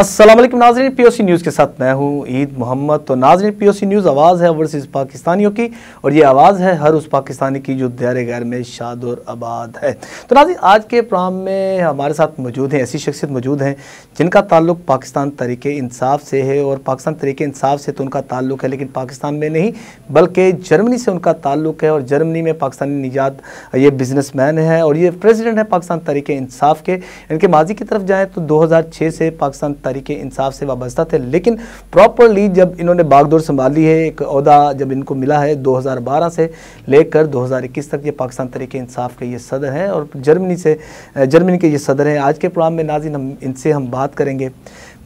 Aslam Nazran P O C news के साथ मैं हूँ ईद मोहम्मद तो नाजरन पी ओ सी न्यूज़ आवाज़ है वर्सेस पाकिस्तानियों की और ये आवाज़ है हर उस पाकिस्तानी की जो दैर गैर में शाद और आबाद है तो नाजी आज के प्रोग्राम में हमारे साथ मौजूद हैं ऐसी शख्सियत मौजूद हैं जिनका ताल्लुक पाकिस्तान तरीके इंसाफ से है और पाकिस्तान तरीके इंसाफ से तो उनका ताल्लुक है लेकिन पाकिस्तान में नहीं बल्कि जर्मनी से उनका ताल्लुक है और जर्मनी में पाकिस्तानी निजात ये बिजनेस मैन है और ये प्रेजिडेंट है पाकिस्तान तरीके इंसाफ के इनके माजी की तरफ जाएँ तो दो हज़ार छः से पाकिस्तान तहरीक इंसाफ से वाबस्ता थे लेकिन प्रॉपरली जब इन्होंने बागडोर संभाली है एक अहदा जब इनको मिला है 2012 से लेकर 2021 तक ये पाकिस्तान तहरीक इंसाफ के ये सदर हैं और जर्मनी से जर्मनी के ये सदर हैं आज के प्रोग्राम में नाजिन हम इनसे हम बात करेंगे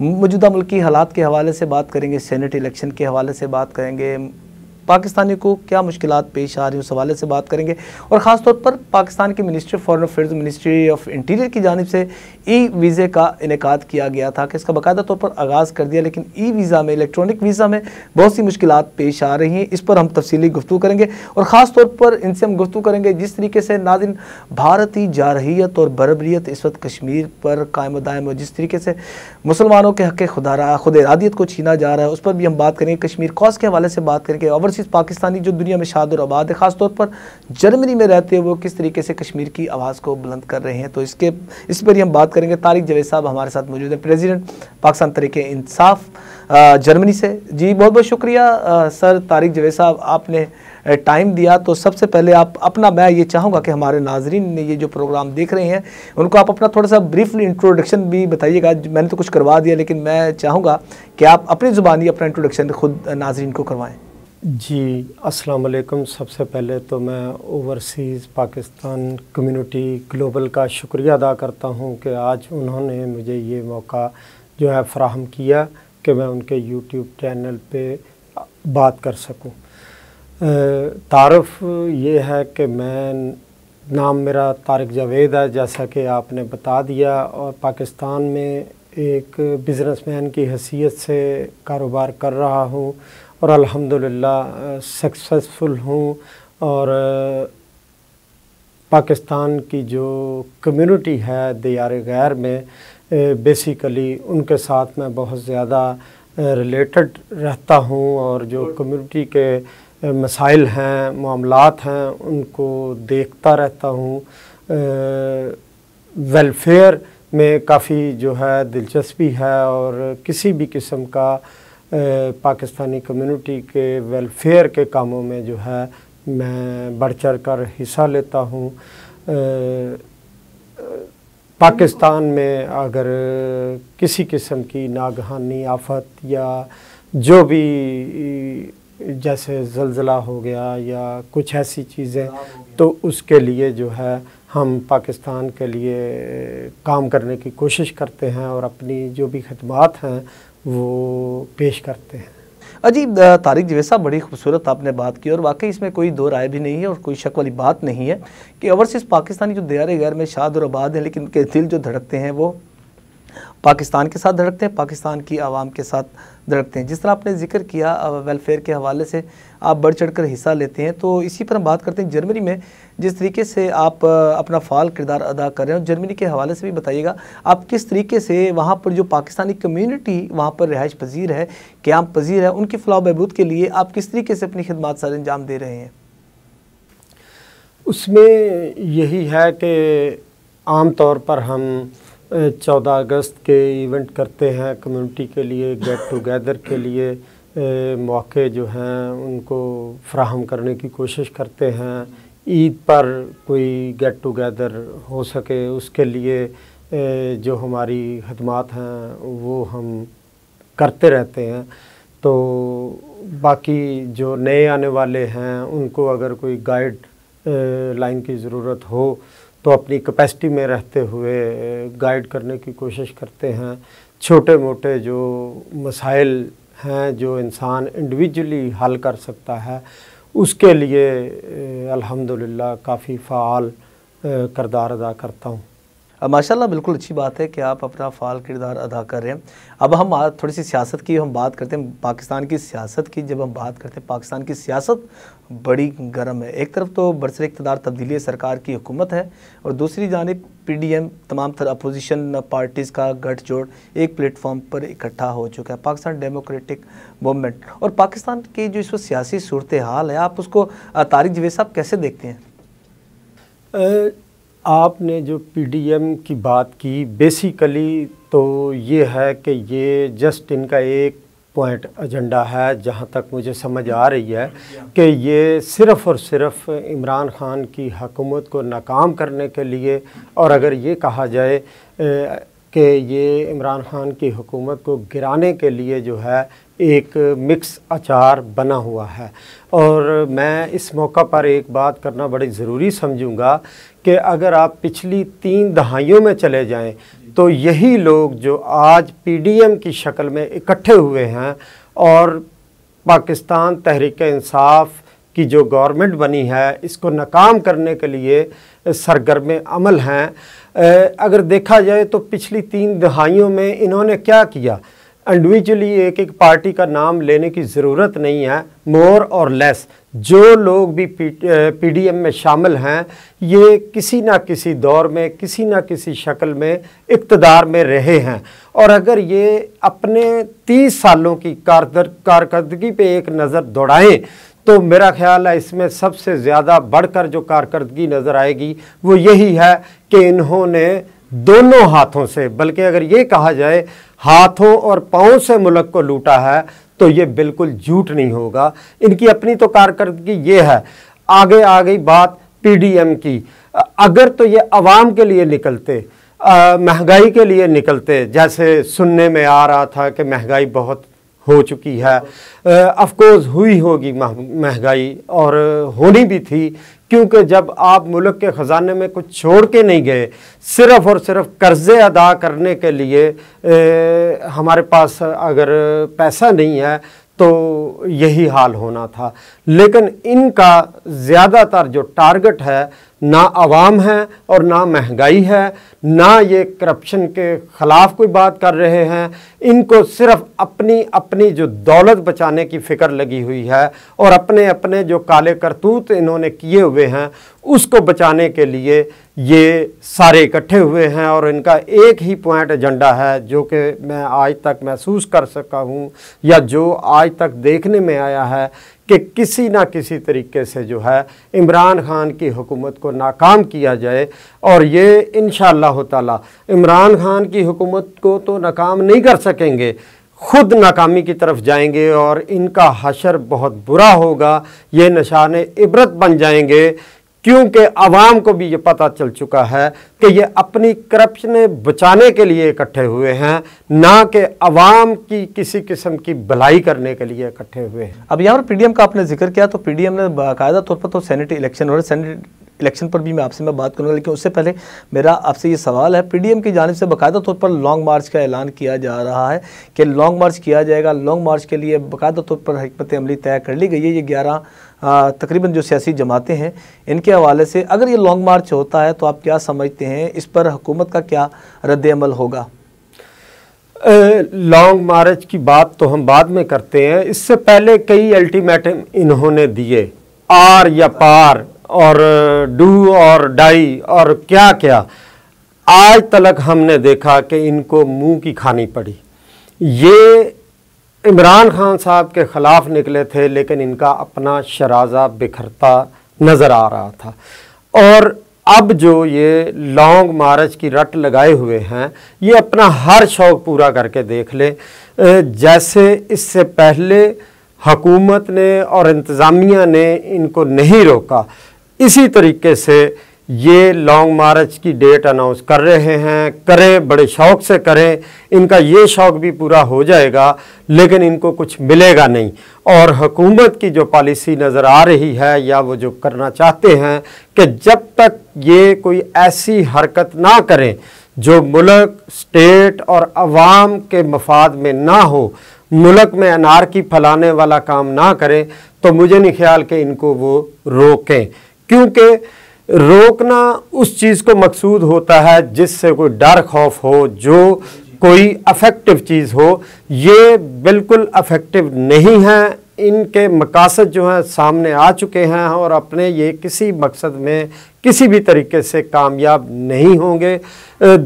मौजूदा मुल्की हालात के हवाले से बात करेंगे सेनेट इलेक्शन के हवाले से बात करेंगे पाकिस्तानी को क्या मुश्किल पेश आ रही है उस हवाले से बात करेंगे और ख़ासतौर पर पाकिस्तान की ministry foreign affair ministry of interior की जानब से ई वीज़े का इनका किया गया था कि इसका बाकायदा तौर पर आगाज़ कर दिया लेकिन ई वीज़ा में इलेक्ट्रॉनिक वीज़ा में बहुत सी मुश्किल पेश आ रही हैं इस पर हम तफसली गुफ्तु करेंगे और ख़ास तौर पर इनसे हम गुफ्तु करेंगे जिस तरीके से नादिन भारत ही जारहीत और बरबरीत इस वक्त कश्मीर पर कायम दायम और जिस तरीके से मुसलमानों के हक़ खुदा खुद इरादियत को छीना जा रहा है उस पर भी हम बात करेंगे कश्मीर कॉस के हवाले से बात करेंगे ओवरसीज चीज़ पाकिस्तानी जो दुनिया में शाद और आबाद है ख़ासतौर पर जर्मनी में रहते हुए किस तरीके से कश्मीर की आवाज़ को बुलंद कर रहे हैं तो इसके इस पर ही हम बात करेंगे तारिक जवेद साहब हमारे साथ मौजूद हैं प्रेजिडेंट पाकिस्तान तरीके इंसाफ जर्मनी से जी बहुत बहुत शुक्रिया सर तारिक जवेद साहब आपने टाइम दिया तो सबसे पहले आप अपना मैं ये चाहूँगा कि हमारे नाजरीन ने ये जो प्रोग्राम देख रहे हैं उनको आप अपना थोड़ा सा ब्रीफली इंट्रोडक्शन भी बताइएगा मैंने तो कुछ करवा दिया लेकिन मैं चाहूँगा कि आप अपनी ज़ुबानी अपना इंट्रोडक्शन खुद नाजरीन को करवाएँ जी अस्सलाम वालेकुम सबसे पहले तो मैं ओवरसीज़ पाकिस्तान कम्युनिटी ग्लोबल का शुक्रिया अदा करता हूँ कि आज उन्होंने मुझे ये मौका जो है फ्राहम किया कि मैं उनके यूट्यूब चैनल पे बात कर सकूँ तारफ़ ये है कि मैं नाम मेरा तारक जावेद है जैसा कि आपने बता दिया और पाकिस्तान में एक बिज़नेसमैन की हैसियत से कारोबार कर रहा हूँ और अल्हम्दुलिल्लाह सक्सेसफुल हूँ और पाकिस्तान की जो कम्युनिटी है दियार गैर में बेसिकली उनके साथ मैं बहुत ज़्यादा रिलेटेड रहता हूँ और जो कम्युनिटी के मसाइल हैं मामलात हैं उनको देखता रहता हूँ वेलफेयर में काफ़ी जो है दिलचस्पी है और किसी भी किस्म का पाकिस्तानी कम्युनिटी के वेलफेयर के कामों में जो है मैं बढ़ चढ़ कर हिस्सा लेता हूँ पाकिस्तान में अगर किसी किस्म की नागहानी आफत या जो भी जैसे जलजला हो गया या कुछ ऐसी चीज़ें तो उसके लिए जो है हम पाकिस्तान के लिए काम करने की कोशिश करते हैं और अपनी जो भी खदमात हैं वो पेश करते हैं अजीब तारिक जवेद साहब बड़ी खूबसूरत आपने बात की और वाकई इसमें कोई दो राय भी नहीं है और कोई शक वाली बात नहीं है कि ओवरसीज़ पाकिस्तानी जो दया गैर में शाद और आबाद हैं लेकिन उनके दिल जो धड़कते हैं वो पाकिस्तान के साथ धड़कते हैं पाकिस्तान की आवाम के साथ धड़कते हैं जिस तरह आपने जिक्र किया वेलफेयर के हवाले से आप बढ़ चढ़ कर हिस्सा लेते हैं तो इसी पर हम बात करते हैं जर्मनी में जिस तरीके से आप अपना फ़ाल किरदार अदा कर रहे हैं जर्मनी के हवाले से भी बताइएगा आप किस तरीके से वहाँ पर जो पाकिस्तानी कम्यूनिटी वहाँ पर रहायश पजीर है क्याम पजीर है उनकी फलाह बहबूद के लिए आप किस तरीके से अपनी खदमात सर अंजाम दे रहे हैं उसमें यही है कि आम तौर पर हम चौदह अगस्त के इवेंट करते हैं कम्युनिटी के लिए गेट टुगेदर के लिए मौके जो हैं उनको फ्राहम करने की कोशिश करते हैं ईद पर कोई गेट टुगेदर हो सके उसके लिए जो हमारी खदमात हैं वो हम करते रहते हैं तो बाकी जो नए आने वाले हैं उनको अगर कोई गाइड लाइन की ज़रूरत हो तो अपनी कैपेसिटी में रहते हुए गाइड करने की कोशिश करते हैं छोटे मोटे जो मसाइल हैं जो इंसान इंडिविजुअली हल कर सकता है उसके लिए अल्हम्दुलिल्लाह काफ़ी फ़ाल करदार अदा करता हूँ माशाल्लाह बिल्कुल अच्छी बात है कि आप अपना फाल किरदार अदा कर रहे हैं अब हम थोड़ी सी सियासत की हम बात करते हैं पाकिस्तान की सियासत की जब हम बात करते हैं पाकिस्तान की सियासत बड़ी गर्म है एक तरफ तो बरसर इकतदार तब्दीली सरकार की हुकूमत है और दूसरी जानब पी डी एम तमाम तर अपोजिशन पार्टीज़ का गठजोड़ एक प्लेटफॉर्म पर इकट्ठा हो चुका है पाकिस्तान डेमोक्रेटिक मूवमेंट और पाकिस्तान की जो इस वक्त सियासी सूरत हाल है आप उसको तारिक जवेद साहब कैसे देखते हैं आपने जो पीडीएम की बात की बेसिकली तो ये है कि ये जस्ट इनका एक पॉइंट एजेंडा है जहाँ तक मुझे समझ आ रही है कि ये सिर्फ़ और सिर्फ इमरान ख़ान की हकूमत को नाकाम करने के लिए और अगर ये कहा जाए कि ये इमरान खान की हुकूमत को गिराने के लिए जो है एक मिक्स अचार बना हुआ है और मैं इस मौका पर एक बात करना बड़ी ज़रूरी समझूंगा कि अगर आप पिछली तीन दहाइयों में चले जाएं तो यही लोग जो आज पीडीएम की शक्ल में इकट्ठे हुए हैं और पाकिस्तान तहरीक इंसाफ की जो गवर्नमेंट बनी है इसको नाकाम करने के लिए सरगर्म अमल हैं अगर देखा जाए तो पिछली तीन दहाइयों में इन्होंने क्या किया इंडिविजुअली एक एक पार्टी का नाम लेने की ज़रूरत नहीं है मोर और लेस जो लोग भी पीडीएम में शामिल हैं ये किसी ना किसी दौर में किसी ना किसी शक्ल में इकतदार में रहे हैं और अगर ये अपने तीस सालों की कारदगी पे एक नज़र दौड़ाएं तो मेरा ख्याल है इसमें सबसे ज़्यादा बढ़कर जो कारकर्दगी नज़र आएगी वो यही है कि इन्होंने दोनों हाथों से बल्कि अगर ये कहा जाए हाथों और पाँव से मुल्क को लूटा है तो ये बिल्कुल झूठ नहीं होगा इनकी अपनी तो कारकर्दगी ये है आगे आ गई बात पीडीएम की अगर तो ये आवाम के लिए निकलते महंगाई के लिए निकलते जैसे सुनने में आ रहा था कि महंगाई बहुत हो चुकी है अफकोर्स हुई होगी महंगाई और होनी भी थी क्योंकि जब आप मुल्क के ख़जाने में कुछ छोड़ के नहीं गए सिर्फ़ और सिर्फ कर्ज़े अदा करने के लिए ए, हमारे पास अगर पैसा नहीं है तो यही हाल होना था लेकिन इनका ज़्यादातर जो टारगेट है ना आवाम है और ना महंगाई है ना ये करप्शन के ख़िलाफ़ कोई बात कर रहे हैं इनको सिर्फ अपनी अपनी जो दौलत बचाने की फ़िक्र लगी हुई है और अपने अपने जो काले करतूत इन्होंने किए हुए हैं उसको बचाने के लिए ये सारे इकट्ठे हुए हैं और इनका एक ही पॉइंट एजेंडा है जो कि मैं आज तक महसूस कर सका हूँ या जो आज तक देखने में आया है कि किसी ना किसी तरीके से जो है इमरान खान की हुकूमत को नाकाम किया जाए और ये इन ताला इमरान खान की हुकूमत को तो नाकाम नहीं कर सकेंगे खुद नाकामी की तरफ जाएंगे और इनका हशर बहुत बुरा होगा ये निशान इबरत बन जाएंगे क्योंकि आवाम को भी ये पता चल चुका है कि ये अपनी करप्शन बचाने के लिए इकट्ठे हुए हैं ना कि आवाम की किसी किस्म की भलाई करने के लिए इकट्ठे हुए हैं अब यहाँ पर पीडीएम का आपने जिक्र किया तो पीडीएम ने बाकायदा तौर पर तो सेनेट इलेक्शन हो रहे इलेक्शन पर भी मैं आपसे मैं बात करूँगा लेकिन उससे पहले मेरा आपसे ये सवाल है पीडीएम की जानब से बाकायदा तौर पर लॉन्ग मार्च का ऐलान किया जा रहा है कि लॉन्ग मार्च किया जाएगा लॉन्ग मार्च के लिए बाकायदा तौर पर हमत अमली तय कर ली गई है ये ग्यारह तकरीबन जो सियासी जमातें हैं इनके हवाले से अगर ये लॉन्ग मार्च होता है तो आप क्या समझते हैं इस पर हुकूमत का क्या रद्दमल होगा लॉन्ग मार्च की बात तो हम बाद में करते हैं इससे पहले कई अल्टीमेटम इन्होंने दिए आर या पार और डू और डाई और क्या क्या आज तलक हमने देखा कि इनको मुंह की खानी पड़ी ये इमरान खान साहब के ख़िलाफ़ निकले थे लेकिन इनका अपना शराजा बिखरता नज़र आ रहा था और अब जो ये लॉन्ग मार्च की रट लगाए हुए हैं ये अपना हर शौक़ पूरा करके देख ले जैसे इससे पहले हकूमत ने और इंतज़ामिया ने इनको नहीं रोका इसी तरीके से ये लॉन्ग मार्च की डेट अनाउंस कर रहे हैं करें बड़े शौक़ से करें इनका ये शौक़ भी पूरा हो जाएगा लेकिन इनको कुछ मिलेगा नहीं और हुकूमत की जो पॉलिसी नज़र आ रही है या वो जो करना चाहते हैं कि जब तक ये कोई ऐसी हरकत ना करें जो मुल्क स्टेट और आवाम के मफाद में ना हो मुल्क में अनार की फैलाने वाला काम ना करें तो मुझे नहीं ख्याल कि इनको वो रोकें क्योंकि रोकना उस चीज़ को मकसूद होता है जिससे कोई डर खौफ हो जो कोई अफेक्टिव चीज़ हो ये बिल्कुल अफेक्टिव नहीं है इनके मकासद जो हैं सामने आ चुके हैं और अपने ये किसी मकसद में किसी भी तरीके से कामयाब नहीं होंगे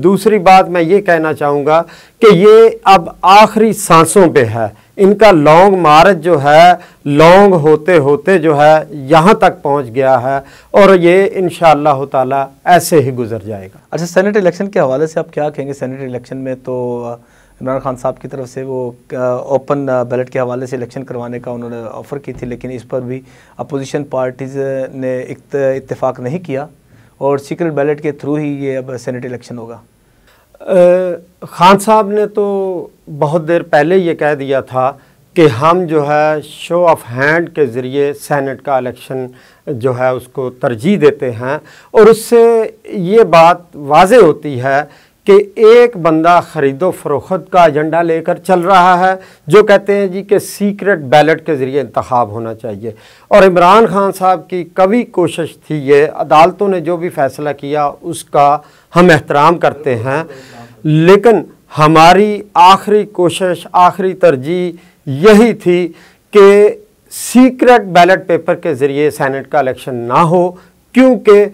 दूसरी बात मैं ये कहना चाहूँगा कि ये अब आखिरी सांसों पे है इनका लॉन्ग मार्च जो है लॉन्ग होते होते जो है यहाँ तक पहुँच गया है और ये इन शह ऐसे ही गुजर जाएगा अच्छा सेनेट इलेक्शन के हवाले से आप क्या कहेंगे सेनेट इलेक्शन में तो इमरान खान साहब की तरफ से वो ओपन बैलेट के हवाले से इलेक्शन करवाने का उन्होंने ऑफ़र की थी लेकिन इस पर भी अपोजिशन पार्टीज़ ने इतफाक़ नहीं किया और सीक्रेट बैलेट के थ्रू ही ये अब सेनेट इलेक्शन होगा आ, खान साहब ने तो बहुत देर पहले ये कह दिया था कि हम जो है शो ऑफ हैंड के ज़रिए सेनेट का इलेक्शन जो है उसको तरजीह देते हैं और उससे ये बात वाज होती है कि एक बंदा ख़रीदो फरोख्त का एजेंडा लेकर चल रहा है जो कहते हैं जी कि सीक्रेट बैलेट के ज़रिए इंतखब होना चाहिए और इमरान खान साहब की कभी कोशिश थी ये अदालतों ने जो भी फ़ैसला किया उसका हम एहतराम करते हैं लेकिन हमारी आखिरी कोशिश आखिरी तरजीह यही थी कि सीक्रेट बैलेट पेपर के ज़रिए सैनट का इलेक्शन ना हो क्योंकि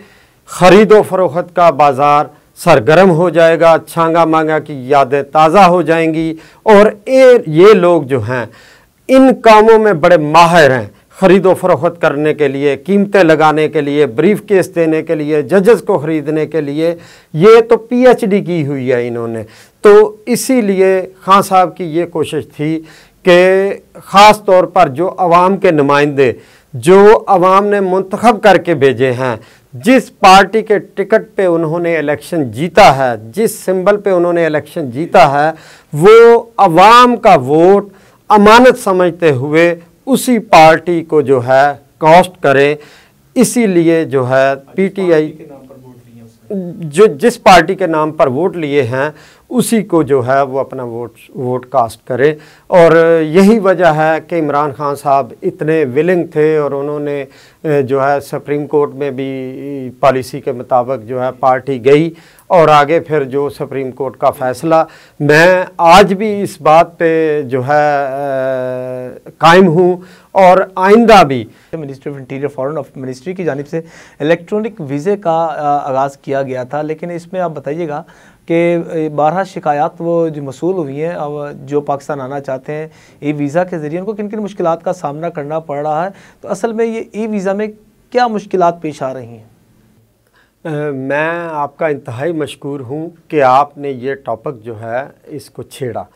ख़रीदो फरोख्त का बाज़ार सरगर्म हो जाएगा छांगा मांगा की यादें ताज़ा हो जाएंगी और ए, ये लोग जो हैं इन कामों में बड़े माहिर हैं ख़रीदो फरोख्त करने के लिए कीमतें लगाने के लिए ब्रीफ केस देने के लिए जजेस को ख़रीदने के लिए ये तो पीएचडी की हुई है इन्होंने तो इसीलिए खान साहब की ये कोशिश थी कि ख़ास तौर पर जो आवाम के नुमाइंदे जो आवाम ने मंतखब करके भेजे हैं जिस पार्टी के टिकट पे उन्होंने इलेक्शन जीता है जिस सिंबल पे उन्होंने इलेक्शन जीता है वो आवाम का वोट अमानत समझते हुए उसी पार्टी को जो है कॉस्ट करें इसीलिए जो है पीटीआई जो जिस पार्टी के नाम पर वोट लिए हैं उसी को जो है वो अपना वोट वोट कास्ट करे और यही वजह है कि इमरान खान साहब इतने विलिंग थे और उन्होंने जो है सुप्रीम कोर्ट में भी पॉलिसी के मुताबिक जो है पार्टी गई और आगे फिर जो सुप्रीम कोर्ट का फ़ैसला मैं आज भी इस बात पे जो है कायम हूँ और आइंदा भी ministry of interior foreign of ministry की जानब से इलेक्ट्रॉनिक वीज़े का आगाज़ किया गया था लेकिन इसमें आप बताइएगा कि बारह शिकायत वो जो मसूल हुई हैं अब जो पाकिस्तान आना चाहते हैं ई वीज़ा के ज़रिए उनको किन किन मुश्किल का सामना करना पड़ रहा है तो असल में ये ई वीज़ा में क्या मुश्किल पेश आ रही हैं मैं आपका इंतहाई मशहूर हूँ कि आपने ये टॉपिक जो है इसको छेड़ा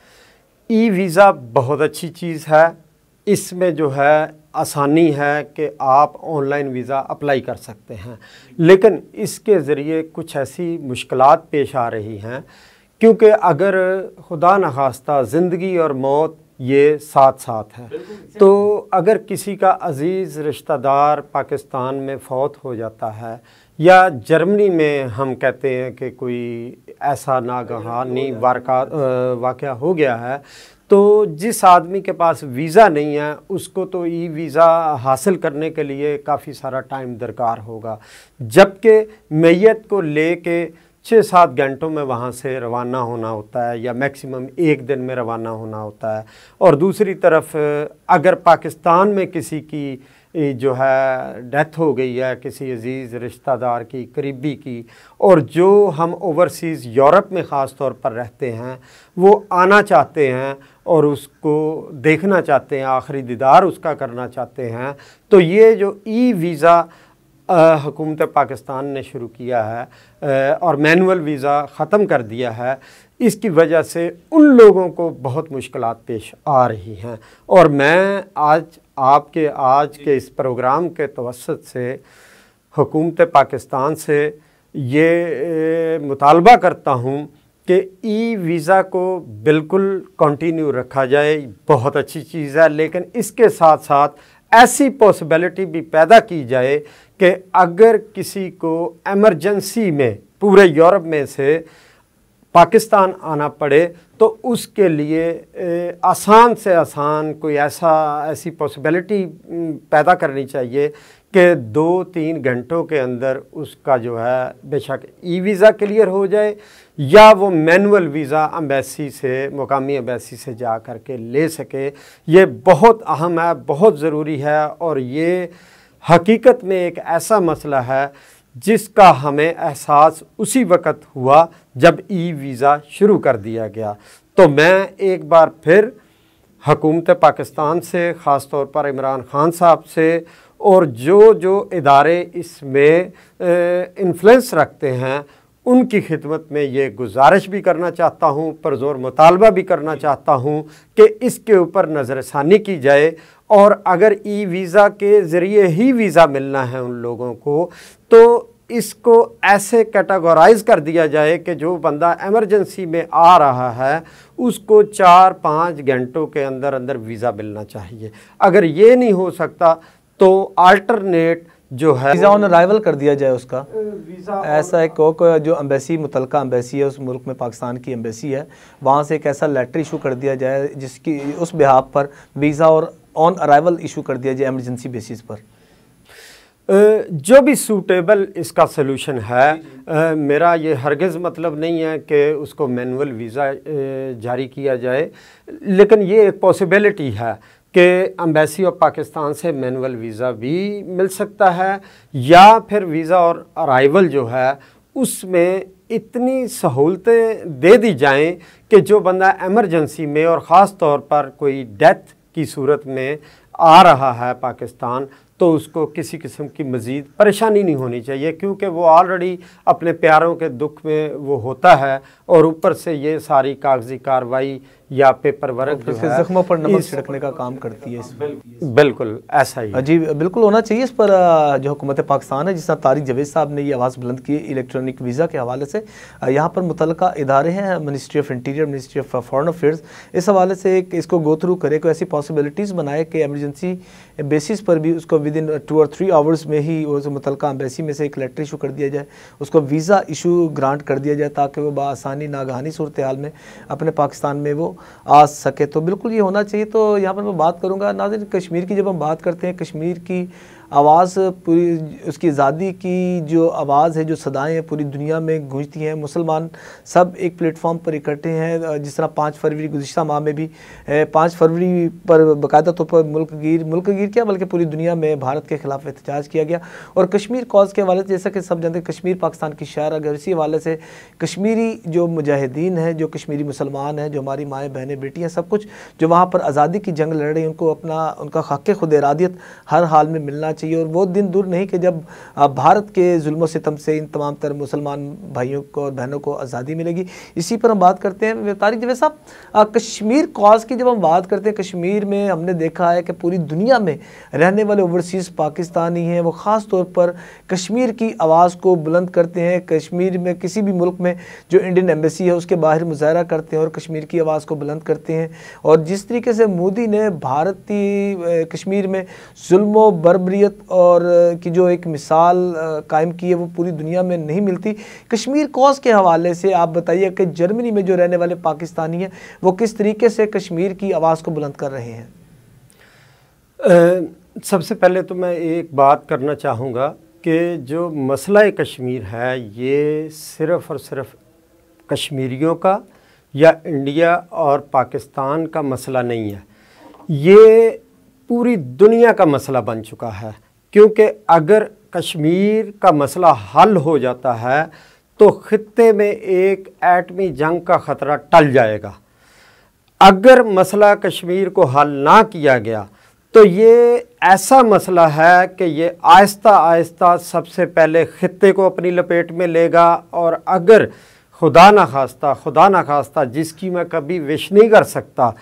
ई वीज़ा बहुत अच्छी चीज़ है इसमें जो है आसानी है कि आप ऑनलाइन वीज़ा अप्लाई कर सकते हैं लेकिन इसके ज़रिए कुछ ऐसी मुश्किल पेश आ रही हैं क्योंकि अगर खुदा नखास्ता ज़िंदगी और मौत ये साथ साथ है तो अगर किसी का अज़ीज़ रिश्तेदार पाकिस्तान में फौत हो जाता है या जर्मनी में हम कहते हैं कि कोई ऐसा नागहानी वारका वाक़ हो गया है तो जिस आदमी के पास वीज़ा नहीं है उसको तो ई वीज़ा हासिल करने के लिए काफ़ी सारा टाइम दरकार होगा जबकि मैत को ले के छः सात घंटों में वहाँ से रवाना होना होता है या मैक्सिमम एक दिन में रवाना होना होता है और दूसरी तरफ अगर पाकिस्तान में किसी की जो है डेथ हो गई है किसी अजीज़ रिश्तेदार की करीबी की और जो हम ओवरसीज़ यूरोप में ख़ास तौर पर रहते हैं वो आना चाहते हैं और उसको देखना चाहते हैं आखिरी दीदार उसका करना चाहते हैं तो ये जो ई वीज़ा हुकूमत पाकिस्तान ने शुरू किया है आ, और मैनुअल वीज़ा ख़त्म कर दिया है इसकी वजह से उन लोगों को बहुत मुश्किल पेश आ रही हैं और मैं आज आपके आज के इस प्रोग्राम के तवसत से हुकूमत पाकिस्तान से ये मुतालबा करता हूँ कि ई वीज़ा को बिल्कुल कंटिन्यू रखा जाए बहुत अच्छी चीज़ है लेकिन इसके साथ साथ ऐसी पॉसिबिलिटी भी पैदा की जाए कि अगर किसी को एमरजेंसी में पूरे यूरोप में से पाकिस्तान आना पड़े तो उसके लिए आसान से आसान कोई ऐसा ऐसी पॉसिबिलिटी पैदा करनी चाहिए कि दो तीन घंटों के अंदर उसका जो है बेशक ई वीज़ा क्लियर हो जाए या वो मैनुअल वीज़ा अम्बेसी से मुकामी अम्बेसी से जा कर के ले सके ये बहुत अहम है बहुत ज़रूरी है और ये हकीकत में एक ऐसा मसला है जिसका हमें एहसास उसी वक़्त हुआ जब ई वीज़ा शुरू कर दिया गया तो मैं एक बार फिर हकूमत पाकिस्तान से ख़ास तौर पर इमरान ख़ान साहब से और जो जो इदारे इसमें इन्फ्लुएंस रखते हैं उनकी खिदमत में ये गुजारिश भी करना चाहता हूँ पर ज़ोर मुतालबा भी करना चाहता हूँ कि इसके ऊपर नज़रसानी की जाए और अगर ई वीज़ा के ज़रिए ही वीज़ा मिलना है उन लोगों को तो इसको ऐसे कैटागोराइज़ कर दिया जाए कि जो बंदा एमरजेंसी में आ रहा है उसको चार पाँच घंटों के अंदर अंदर वीज़ा मिलना चाहिए अगर ये नहीं हो सकता तो अल्टरनेट जो है वीज़ा ऑन अराइवल कर दिया जाए उसका वीज़ा ऐसा एक को जो अम्बेसी मुतल अम्बेसी है उस मुल्क में पाकिस्तान की अम्बेसी है वहाँ से एक ऐसा लेटर इशू कर दिया जाए जिसकी उस बिहाब पर वीज़ा और ऑन अराइवल इशू कर दिया जाए एमरजेंसी बेसिस पर जो भी सूटेबल इसका सलूशन है आ, मेरा ये हरगज़ मतलब नहीं है कि उसको मैनुअल वीज़ा जारी किया जाए लेकिन ये एक पॉसिबिलिटी है कि अम्बेसी ऑफ पाकिस्तान से मैनुअल वीज़ा भी मिल सकता है या फिर वीज़ा और अराइवल जो है उसमें इतनी सहूलतें दे दी जाएं कि जो बंदा एमरजेंसी में और ख़ास तौर पर कोई डेथ की सूरत में आ रहा है पाकिस्तान तो उसको किसी किस्म की मज़ीद परेशानी नहीं होनी चाहिए क्योंकि वो ऑलरेडी अपने प्यारों के दुख में वो होता है और ऊपर से ये सारी कागजी कार्रवाई या पेपर वर्क जिसके जख्मों पर नमक छिड़कने का काम करती है बिल्कुल ऐसा ही जी बिल्कुल होना चाहिए इस पर जो हुकूमत पाकिस्तान है जिस तरह तारिक जवेद साहब ने ये आवाज़ बुलंद की इलेक्ट्रॉनिक वीज़ा के हवाले से यहाँ पर मुतल इदारे हैं ministry of interior ministry of foreign affairs इस हवाले से एक इसको गो थ्रू करे कोई ऐसी पॉसिबिलिटीज़ बनाए कि एमरजेंसी बेसिस पर भी उसको विद इन टू और थ्री आवर्स में ही उस मुतल एम्बेसी में से एक लेटर इशू कर दिया जाए उसको वीज़ा इशू ग्रांट कर दिया जाए ताकि वो बसानी नागहानी सूरत हाल में अपने पाकिस्तान में वो आ सके तो बिल्कुल ये होना चाहिए तो यहाँ पर मैं बात करूँगा नाजिर कश्मीर की जब हम बात करते हैं कश्मीर की आवाज़ पूरी उसकी आज़ादी की जो आवाज़ है जो सदाएँ हैं पूरी दुनिया में गूंजती हैं मुसलमान सब एक प्लेटफॉर्म पर इकट्ठे हैं जिस तरह पाँच फरवरी गुजशत माह में भी पाँच फरवरी पर बाकायदा तौर पर मुल्कगीर मुल्कगीर क्या बल्कि पूरी दुनिया में भारत के खिलाफ एहतजाज किया गया और कश्मीर कॉज के हवाले से जैसा कि सब जानते हैं कश्मीर पाकिस्तान की शहर अगर इसी हवाले से कश्मीरी जो मुजाहिदीन हैं जो कश्मीरी मुसलमान हैं जो हमारी माएँ बहनें बेटियाँ सब कुछ जो वहाँ पर आज़ादी की जंग लड़ रही हैं उनको अपना उनका हक खुद इरादियत हर हाल में मिलना चाहिए और वो दिन दूर नहीं कि जब भारत के जुल्म सितम से इन तमाम तर मुसलमान भाइयों को और बहनों को आज़ादी मिलेगी इसी पर हम बात करते हैं तारिक जवेद साहब कश्मीर कॉज की जब हम बात करते हैं कश्मीर में हमने देखा है कि पूरी दुनिया में रहने वाले ओवरसीज़ पाकिस्तानी हैं वो ख़ास तौर पर कश्मीर की आवाज़ को बुलंद करते हैं कश्मीर में किसी भी मुल्क में जो इंडियन एम्बेसी है उसके बाहर मुजाहरा करते हैं और कश्मीर की आवाज़ को बुलंद करते हैं और जिस तरीके से मोदी ने भारतीय कश्मीर में जुल्म बरबरी शख्सियत और की जो एक मिसाल कायम की है वो पूरी दुनिया में नहीं मिलती कश्मीर कॉज के हवाले से आप बताइए कि जर्मनी में जो रहने वाले पाकिस्तानी हैं वो किस तरीके से कश्मीर की आवाज़ को बुलंद कर रहे हैं सबसे पहले तो मैं एक बात करना चाहूँगा कि जो मसला कश्मीर है ये सिर्फ़ और सिर्फ कश्मीरियों का या इंडिया और पाकिस्तान का मसला नहीं है ये पूरी दुनिया का मसला बन चुका है क्योंकि अगर कश्मीर का मसला हल हो जाता है तो ख़त्े में एक एटमी जंग का ख़तरा टल जाएगा अगर मसला कश्मीर को हल ना किया गया तो ये ऐसा मसला है कि ये आहिस्ता आहिस्ता सबसे पहले ख़त्े को अपनी लपेट में लेगा और अगर खुदा ना खास्ता खुदा ना खास्ता जिसकी मैं कभी विश नहीं कर सकता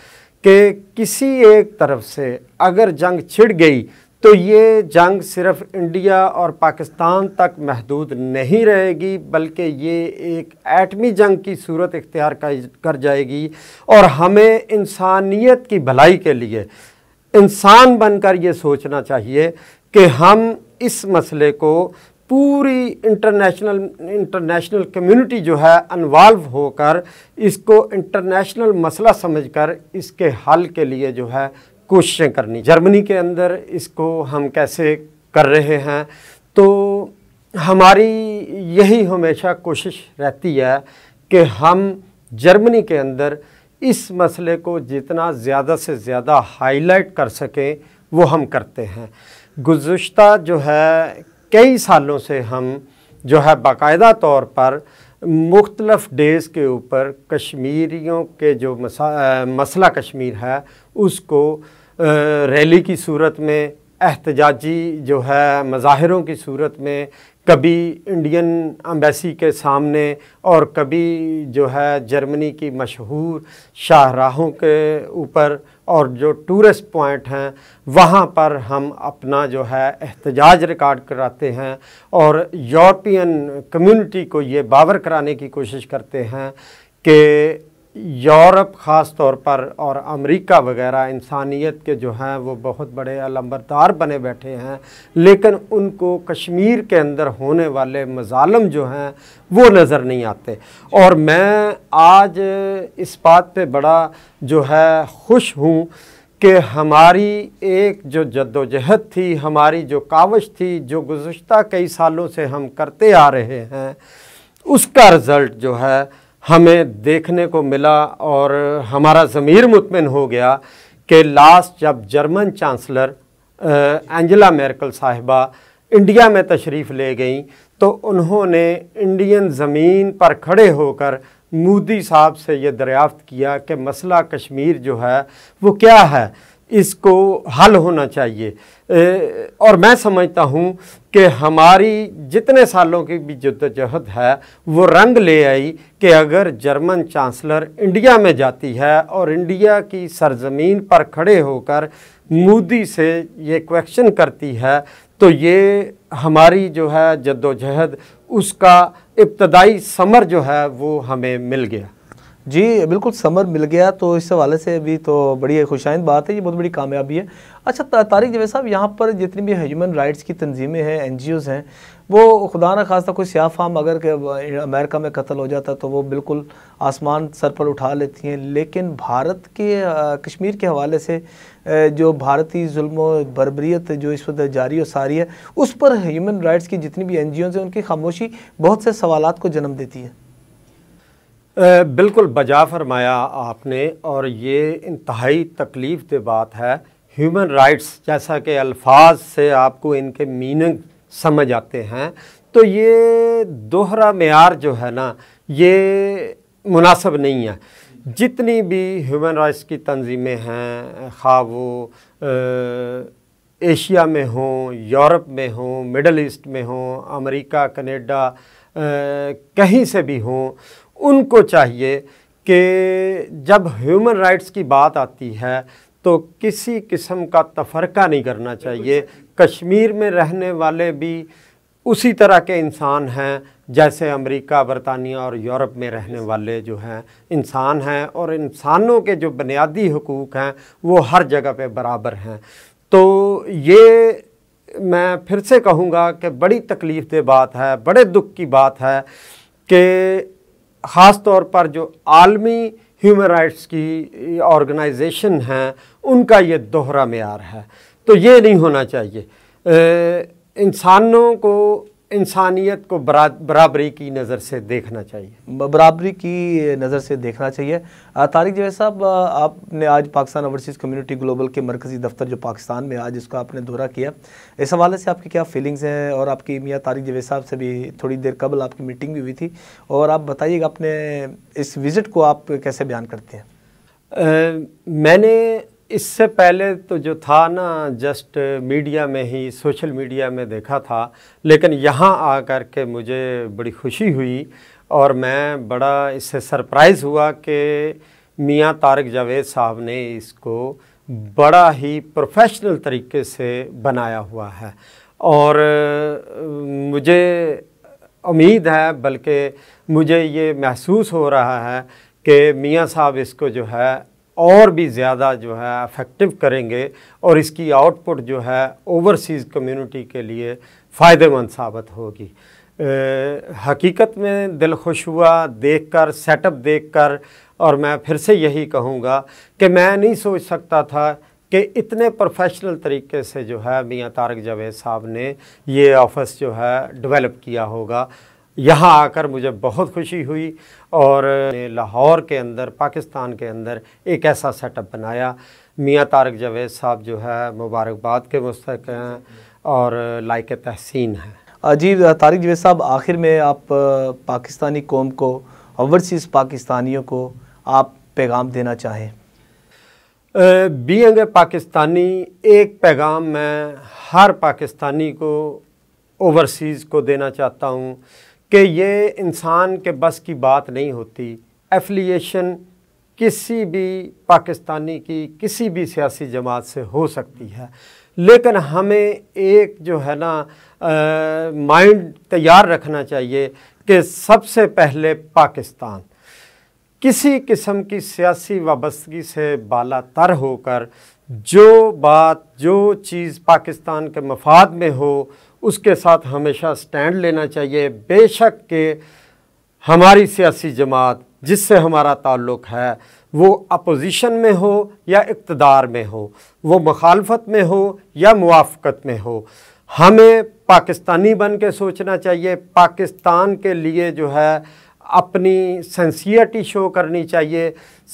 कि किसी एक तरफ से अगर जंग छिड़ गई तो ये जंग सिर्फ इंडिया और पाकिस्तान तक महदूद नहीं रहेगी बल्कि ये एक एटमी जंग की सूरत इख्तियार कर जाएगी और हमें इंसानियत की भलाई के लिए इंसान बनकर ये सोचना चाहिए कि हम इस मसले को पूरी इंटरनेशनल इंटरनेशनल कम्युनिटी जो है अनवाल्व होकर इसको इंटरनेशनल मसला समझकर इसके हल के लिए जो है कोशिशें करनी जर्मनी के अंदर इसको हम कैसे कर रहे हैं तो हमारी यही हमेशा कोशिश रहती है कि हम जर्मनी के अंदर इस मसले को जितना ज़्यादा से ज़्यादा हाईलाइट कर सकें वो हम करते हैं गुज्त जो है कई सालों से हम जो है बाकायदा तौर पर मुख्तलफ़ डेज़ के ऊपर कश्मीरियों के जो मसला कश्मीर है उसको रैली की सूरत में एहतजाजी जो है मज़ाहरों की सूरत में कभी इंडियन अम्बेसी के सामने और कभी जो है जर्मनी की मशहूर शाहराहों के ऊपर और जो टूरिस्ट पॉइंट हैं वहाँ पर हम अपना जो है एहतजाज रिकॉर्ड कराते हैं और यूरोपियन कम्युनिटी को ये बावर कराने की कोशिश करते हैं कि यूरोप ख़ास तौर पर और अमेरिका वगैरह इंसानियत के जो हैं वो बहुत बड़े अलम्बरदार बने बैठे हैं लेकिन उनको कश्मीर के अंदर होने वाले मज़ालम जो हैं वो नज़र नहीं आते और मैं आज इस बात पे बड़ा जो है खुश हूँ कि हमारी एक जो जद्दोजहद थी हमारी जो कावश थी जो गुज्त कई सालों से हम करते आ रहे हैं उसका रिज़ल्ट जो है हमें देखने को मिला और हमारा ज़मीर मुतमिन हो गया कि लास्ट जब जर्मन चांसलर एंजला मेरकल साहिबा इंडिया में तशरीफ़ ले गई तो उन्होंने इंडियन ज़मीन पर खड़े होकर मोदी साहब से ये दरियाफ़्त किया कि मसला कश्मीर जो है वो क्या है इसको हल होना चाहिए और मैं समझता हूँ कि हमारी जितने सालों की भी जद्दोजहद है वो रंग ले आई कि अगर जर्मन चांसलर इंडिया में जाती है और इंडिया की सरजमीन पर खड़े होकर मोदी से ये क्वेश्चन करती है तो ये हमारी जो है जद्दोजहद उसका इब्तदाई समर जो है वो हमें मिल गया जी बिल्कुल समर मिल गया तो इस हवाले से भी तो बड़ी खुशाइंद बात है ये बहुत बड़ी कामयाबी है अच्छा तारिक जवेद साहब यहाँ पर जितनी भी ह्यूमन राइट्स की तंजीमें हैं एन जी ओज़ हैं वो खुदा न खासा कोई सियाह फाम अगर के अमेरिका में कत्ल हो जाता तो वो बिल्कुल आसमान सर पर उठा लेती हैं लेकिन भारत के कश्मीर के हवाले से जो भारतीय जुल्म बरबरीत जो इस वक्त जारी और सारी है उस पर ह्यूमन राइट्स की जितनी भी एन जी ओज़ हैं उनकी खामोशी बहुत से सवाल को जन्म देती है बिल्कुल बजा फरमाया आपने और ये इंतहाई तकलीफ़ दे बात है ह्यूमन राइट्स जैसा कि अल्फाज से आपको इनके मीनिंग समझ आते हैं तो ये दोहरा मैार जो है ना ये मुनासब नहीं है जितनी भी ह्यूमन राइट्स की तंजीमें हैं खा वो एशिया में हों यूरोप में हों मिडल ईस्ट में हों अमेरिका कनाडा कहीं से भी हों उनको चाहिए कि जब ह्यूमन राइट्स की बात आती है तो किसी किस्म का तफरका नहीं करना चाहिए कश्मीर में रहने वाले भी उसी तरह के इंसान हैं जैसे अमेरिका बरतानिया और यूरोप में रहने वाले जो हैं इंसान हैं और इंसानों के जो बुनियादी हकूक़ हैं वो हर जगह पे बराबर हैं तो ये मैं फिर से कहूँगा कि बड़ी तकलीफ़ दे बात है बड़े दुख की बात है कि ख़ास तौर पर जो आलमी ह्यूमन राइट्स की ऑर्गेनाइजेशन हैं उनका ये दोहरा मैार है तो ये नहीं होना चाहिए इंसानों को इंसानियत को बरा, बराबरी की नज़र से देखना चाहिए बराबरी की नज़र से देखना चाहिए तारिक जवेद साहब आपने आज पाकिस्तान ओवरसीज़ कम्युनिटी ग्लोबल के मरकज़ी दफ्तर जो पाकिस्तान में आज इसका आपने दौरा किया इस हवाले से आपकी क्या फीलिंग्स हैं और आपकी मियाँ तारिक जवेद साहब से भी थोड़ी देर कबल आपकी मीटिंग भी हुई थी और आप बताइएगा अपने इस विज़िट को आप कैसे बयान करते हैं आ, मैंने इससे पहले तो जो था ना जस्ट मीडिया में ही सोशल मीडिया में देखा था लेकिन यहाँ आ कर के मुझे बड़ी खुशी हुई और मैं बड़ा इससे सरप्राइज़ हुआ कि मियाँ तारक जावेद साहब ने इसको बड़ा ही प्रोफेशनल तरीके से बनाया हुआ है और मुझे उम्मीद है बल्कि मुझे ये महसूस हो रहा है कि मियाँ साहब इसको जो है और भी ज़्यादा जो है अफेक्टिव करेंगे और इसकी आउटपुट जो है ओवरसीज़ कम्युनिटी के लिए फ़ायदेमंद साबित होगी हकीकत में दिल खुश हुआ देखकर सेटअप देखकर और मैं फिर से यही कहूँगा कि मैं नहीं सोच सकता था कि इतने प्रोफेशनल तरीके से जो है मियाँ तारक जावेद साहब ने ये ऑफिस जो है डेवलप किया होगा यहाँ आकर मुझे बहुत खुशी हुई और लाहौर के अंदर पाकिस्तान के अंदर एक ऐसा सेटअप बनाया मियाँ तारक जावेद साहब जो है मुबारकबाद के मुस्तक हैं और लायक तहसीन हैं जी तारक जावेद साहब आखिर में आप पाकिस्तानी कौम को ओवरसीज़ पाकिस्तानियों को आप पैगाम देना चाहें ए पाकिस्तानी एक पैगाम मैं हर पाकिस्तानी को ओवरसीज़ को देना चाहता हूँ कि ये इंसान के बस की बात नहीं होती एफिलिएशन किसी भी पाकिस्तानी की किसी भी सियासी जमात से हो सकती है लेकिन हमें एक जो है ना माइंड तैयार रखना चाहिए कि सबसे पहले पाकिस्तान किसी किस्म की सियासी वाबस्तगी से बाला तर होकर जो बात जो चीज़ पाकिस्तान के मफाद में हो उसके साथ हमेशा स्टैंड लेना चाहिए बेशक के हमारी सियासी जमात जिससे हमारा ताल्लुक़ है वो अपोजिशन में हो या इकतदार में हो वो मखालफत में हो या मुआफ़त में हो हमें पाकिस्तानी बन के सोचना चाहिए पाकिस्तान के लिए जो है अपनी सेंसियरटी शो करनी चाहिए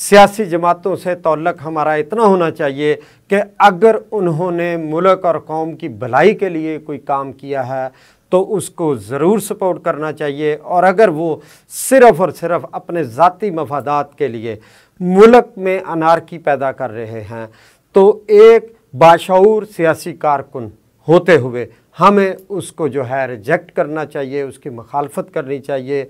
सियासी जमातों से तल्लक हमारा इतना होना चाहिए कि अगर उन्होंने मुल्क और कौम की भलाई के लिए कोई काम किया है तो उसको ज़रूर सपोर्ट करना चाहिए और अगर वो सिर्फ़ और सिर्फ अपने ज़ाती मफादात के लिए मुल्क में अनारकी पैदा कर रहे हैं तो एक बाशूर सियासी कारकुन होते हुए हमें उसको जो है रिजेक्ट करना चाहिए उसकी मखालफत करनी चाहिए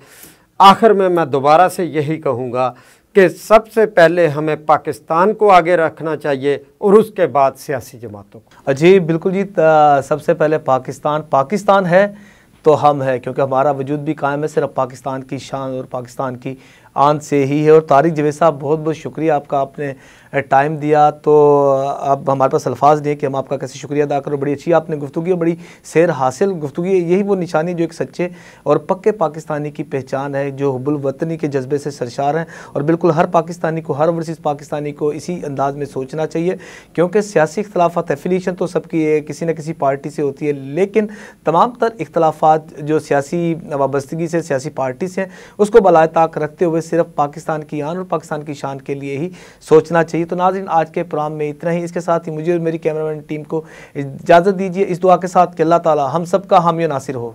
आखिर में मैं दोबारा से यही कहूँगा कि सबसे पहले हमें पाकिस्तान को आगे रखना चाहिए और उसके बाद सियासी जमातों को जी बिल्कुल जी सबसे पहले पाकिस्तान पाकिस्तान है तो हम है क्योंकि हमारा वजूद भी कायम है सिर्फ पाकिस्तान की शान और पाकिस्तान की आन से ही है और तारिक जवेद साहब बहुत बहुत शुक्रिया आपका आपने टाइम दिया तो अब हमारे पास अल्फाज नहीं कि हम आपका कैसे शुक्रिया अदा करो बड़ी अच्छी आपने गुफ्तु की बड़ी सैर हासिल गुफ्तु की यही वो निशानी जो एक सच्चे और पक्के पाकिस्तानी की पहचान है जो हबुल वतनी के जज्बे से सरशार हैं और बिल्कुल हर पाकिस्तानी को हर वर्सेस पाकिस्तानी को इसी अंदाज में सोचना चाहिए क्योंकि सियासी अख्तलाफा एफिलेशन तो सबकी किसी न किसी पार्टी से होती है लेकिन तमाम तर इख्तलाफात जो सियासी वाबस्तगी से सियासी पार्टी से उसको बलाय ताक रखते हुए हमें सिर्फ पाकिस्तान की आन और पाकिस्तान की शान के लिए ही सोचना चाहिए तो नाजिन आज के प्रोग्राम में इतना ही इसके साथ ही मुझे और मेरी कैमरामैन टीम को इजाज़त दीजिए इस दुआ के साथ कि अल्लाह ताली हम सब का हामी नासिर हो